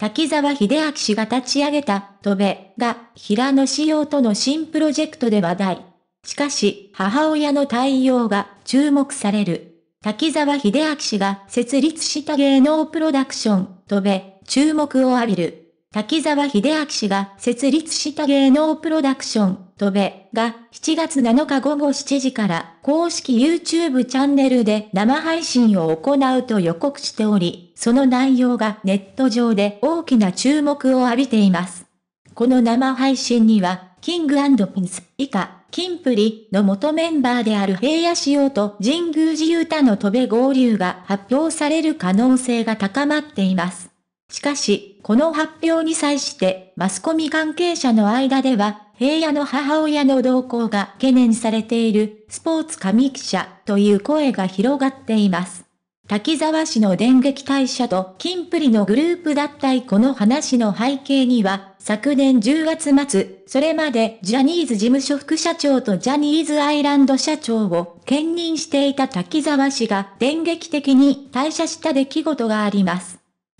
滝沢秀明氏が立ち上げた、とべ、が平野仕様との新プロジェクトで話題。しかし、母親の対応が注目される。滝沢秀明氏が設立した芸能プロダクション、とべ、注目を浴びる。滝沢秀明氏が設立した芸能プロダクション、とべ、が7月7日午後7時から公式 YouTube チャンネルで生配信を行うと予告しており、その内容がネット上で大きな注目を浴びています。この生配信には、キングピンス以下、キンプリの元メンバーである平野仕様と神宮寺勇太の戸部合流が発表される可能性が高まっています。しかし、この発表に際して、マスコミ関係者の間では、平野の母親の動向が懸念されている、スポーツ上記者という声が広がっています。滝沢氏の電撃退社と金プリのグループ脱退この話の背景には、昨年10月末、それまでジャニーズ事務所副社長とジャニーズアイランド社長を兼任していた滝沢氏が電撃的に退社した出来事があります。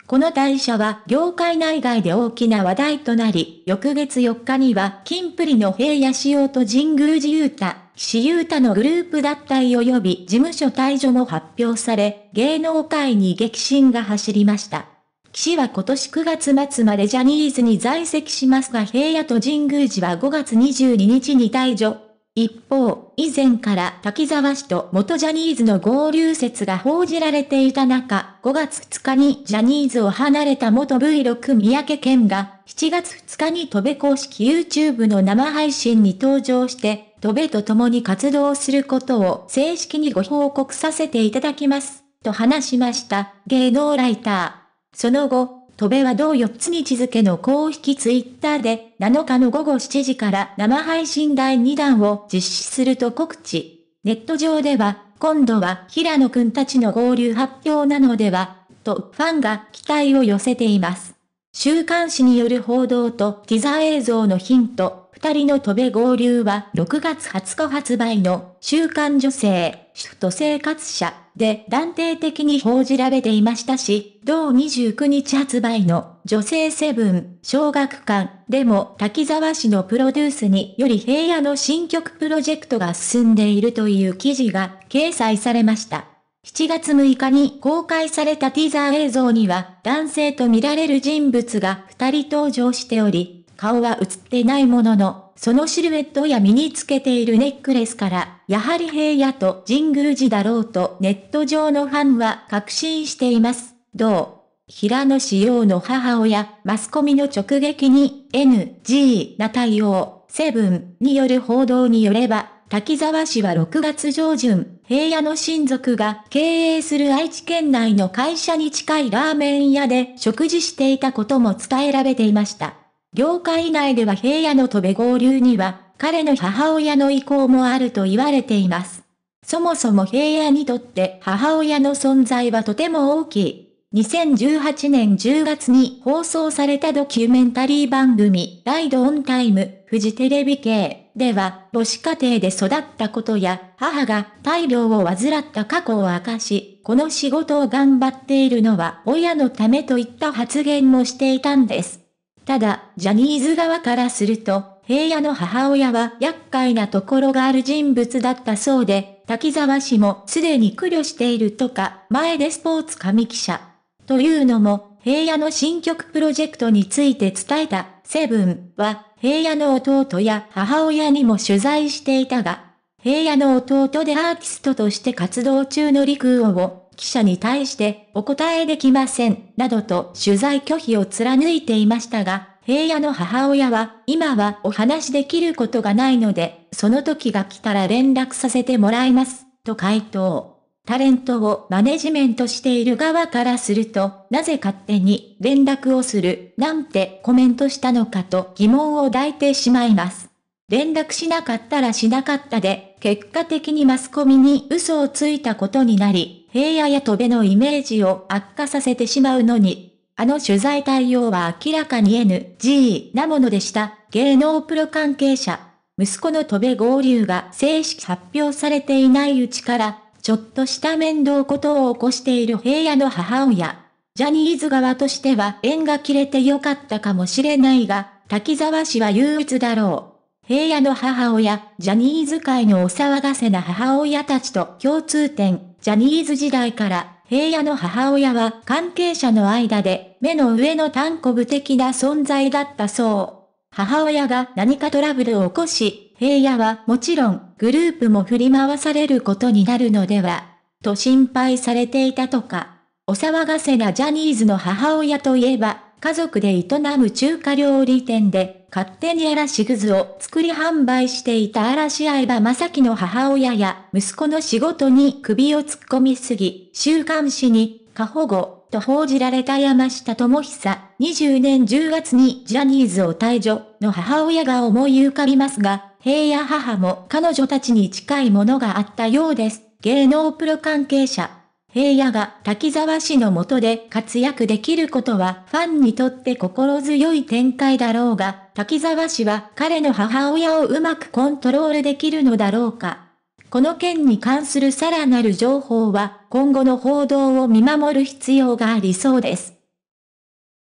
この代謝は業界内外で大きな話題となり、翌月4日には金プリの平野仕様と神宮寺優太、岸優太のグループ脱退及び事務所退場も発表され、芸能界に激震が走りました。岸は今年9月末までジャニーズに在籍しますが平野と神宮寺は5月22日に退場。一方、以前から滝沢氏と元ジャニーズの合流説が報じられていた中、5月2日にジャニーズを離れた元 V6 三宅健が、7月2日に戸部公式 YouTube の生配信に登場して、戸部と共に活動することを正式にご報告させていただきます、と話しました、芸能ライター。その後、戸部は同4つ日付の公式ツイッターで7日の午後7時から生配信第2弾を実施すると告知。ネット上では、今度は平野くんたちの合流発表なのでは、とファンが期待を寄せています。週刊誌による報道とティザー映像のヒント、二人の飛べ合流は6月20日発売の週刊女性、シフト生活者で断定的に報じられていましたし、同29日発売の女性セブン、小学館でも滝沢氏のプロデュースにより平野の新曲プロジェクトが進んでいるという記事が掲載されました。7月6日に公開されたティザー映像には男性と見られる人物が二人登場しており、顔は映ってないものの、そのシルエットや身につけているネックレスから、やはり平野と神宮寺だろうとネット上のファンは確信しています。同平野志陽の母親、マスコミの直撃に NG な対応、セブンによる報道によれば、滝沢氏は6月上旬、平野の親族が経営する愛知県内の会社に近いラーメン屋で食事していたことも伝えられていました。業界内では平野の戸部合流には、彼の母親の意向もあると言われています。そもそも平野にとって母親の存在はとても大きい。2018年10月に放送されたドキュメンタリー番組、ライドオンタイム、フジテレビ系では、母子家庭で育ったことや、母が大病を患った過去を明かし、この仕事を頑張っているのは親のためといった発言もしていたんです。ただ、ジャニーズ側からすると、平野の母親は厄介なところがある人物だったそうで、滝沢氏もすでに苦慮しているとか、前でスポーツ上記者。というのも、平野の新曲プロジェクトについて伝えた、セブンは、平野の弟や母親にも取材していたが、平野の弟でアーティストとして活動中の陸王を記者に対してお答えできません、などと取材拒否を貫いていましたが、平野の母親は、今はお話できることがないので、その時が来たら連絡させてもらいます、と回答。タレントをマネジメントしている側からすると、なぜ勝手に連絡をする、なんてコメントしたのかと疑問を抱いてしまいます。連絡しなかったらしなかったで、結果的にマスコミに嘘をついたことになり、平野や戸部のイメージを悪化させてしまうのに、あの取材対応は明らかに NG なものでした。芸能プロ関係者。息子の戸部合流が正式発表されていないうちから、ちょっとした面倒ことを起こしている平野の母親。ジャニーズ側としては縁が切れてよかったかもしれないが、滝沢氏は憂鬱だろう。平野の母親、ジャニーズ界のお騒がせな母親たちと共通点、ジャニーズ時代から平野の母親は関係者の間で目の上の単古部的な存在だったそう。母親が何かトラブルを起こし、平野はもちろんグループも振り回されることになるのでは、と心配されていたとか。お騒がせなジャニーズの母親といえば、家族で営む中華料理店で、勝手に嵐ぐずを作り販売していた嵐相葉正樹の母親や、息子の仕事に首を突っ込みすぎ、週刊誌に、過保護、と報じられた山下智久、20年10月にジャニーズを退場の母親が思い浮かびますが、平野母も彼女たちに近いものがあったようです。芸能プロ関係者、平野が滝沢氏の下で活躍できることはファンにとって心強い展開だろうが、滝沢氏は彼の母親をうまくコントロールできるのだろうか。この件に関するさらなる情報は今後の報道を見守る必要がありそうです。